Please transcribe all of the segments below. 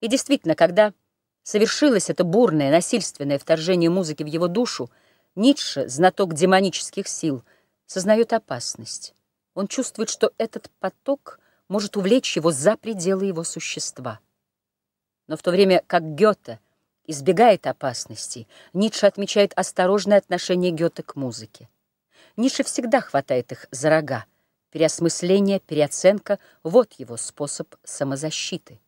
И действительно, когда совершилось это бурное, насильственное вторжение музыки в его душу, Ницше, знаток демонических сил, сознает опасность. Он чувствует, что этот поток может увлечь его за пределы его существа. Но в то время как Гёте избегает опасностей, Ницше отмечает осторожное отношение Гёте к музыке. Ницше всегда хватает их за рога. Переосмысление, переоценка — вот его способ самозащиты.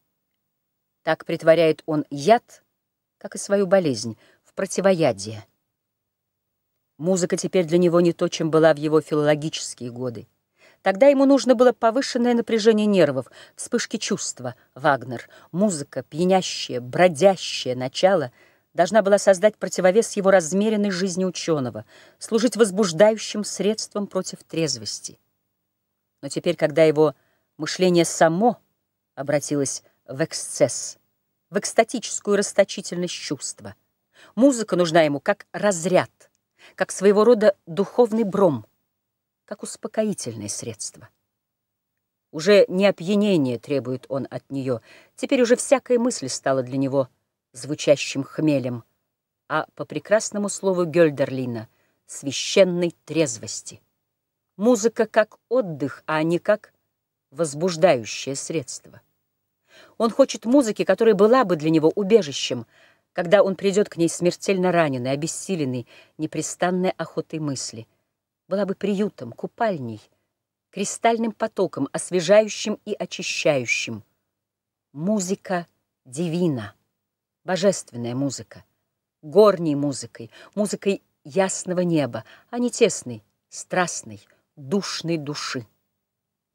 Так притворяет он яд, как и свою болезнь, в противоядие. Музыка теперь для него не то, чем была в его филологические годы. Тогда ему нужно было повышенное напряжение нервов, вспышки чувства, Вагнер. Музыка, пьянящая, бродящая начало, должна была создать противовес его размеренной жизни ученого, служить возбуждающим средством против трезвости. Но теперь, когда его мышление само обратилось в эксцесс, в экстатическую расточительность чувства. Музыка нужна ему как разряд, как своего рода духовный бром, как успокоительное средство. Уже не опьянение требует он от нее, теперь уже всякая мысль стала для него звучащим хмелем, а по прекрасному слову Гёльдерлина — священной трезвости. Музыка как отдых, а не как возбуждающее средство. Он хочет музыки, которая была бы для него убежищем, когда он придет к ней смертельно раненый, обессиленный, непрестанной охотой мысли. Была бы приютом, купальней, кристальным потоком, освежающим и очищающим. Музыка дивина, божественная музыка, горней музыкой, музыкой ясного неба, а не тесной, страстной, душной души.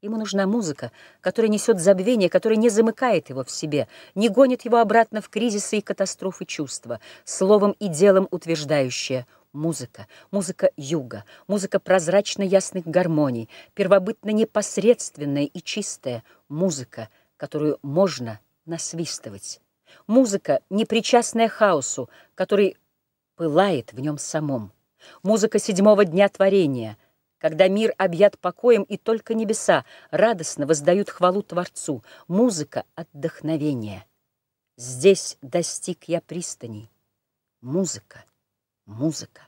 Ему нужна музыка, которая несет забвение, которая не замыкает его в себе, не гонит его обратно в кризисы и катастрофы чувства, словом и делом утверждающая музыка, музыка юга, музыка прозрачно-ясных гармоний, первобытно непосредственная и чистая музыка, которую можно насвистывать. Музыка, непричастная хаосу, который пылает в нем самом. Музыка седьмого дня творения — когда мир объят покоем, и только небеса радостно воздают хвалу Творцу, музыка отдохновение. Здесь достиг я пристани. Музыка, музыка.